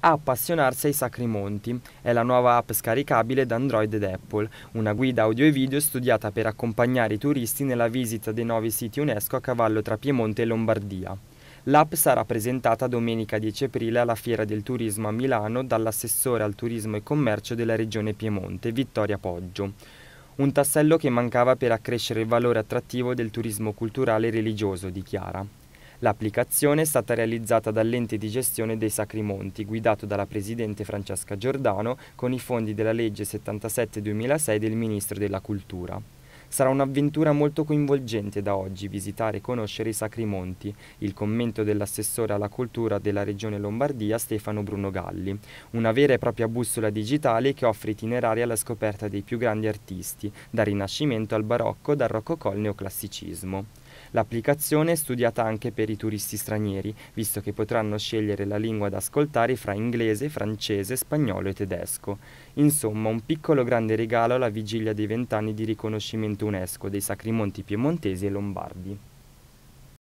a appassionarsi ai Sacri Monti. È la nuova app scaricabile da Android ed Apple, una guida audio e video studiata per accompagnare i turisti nella visita dei nuovi siti UNESCO a cavallo tra Piemonte e Lombardia. L'app sarà presentata domenica 10 aprile alla Fiera del Turismo a Milano dall'assessore al turismo e commercio della regione Piemonte, Vittoria Poggio. Un tassello che mancava per accrescere il valore attrattivo del turismo culturale e religioso, dichiara. L'applicazione è stata realizzata dall'ente di gestione dei Sacri Monti, guidato dalla Presidente Francesca Giordano, con i fondi della legge 77-2006 del Ministro della Cultura. Sarà un'avventura molto coinvolgente da oggi visitare e conoscere i Sacri Monti, il commento dell'assessore alla cultura della regione Lombardia Stefano Bruno Galli, una vera e propria bussola digitale che offre itinerari alla scoperta dei più grandi artisti, dal Rinascimento al Barocco, dal Rococò al Neoclassicismo. L'applicazione è studiata anche per i turisti stranieri, visto che potranno scegliere la lingua da ascoltare fra inglese, francese, spagnolo e tedesco. Insomma, un piccolo grande regalo alla vigilia dei vent'anni di riconoscimento UNESCO dei Sacri Monti piemontesi e lombardi.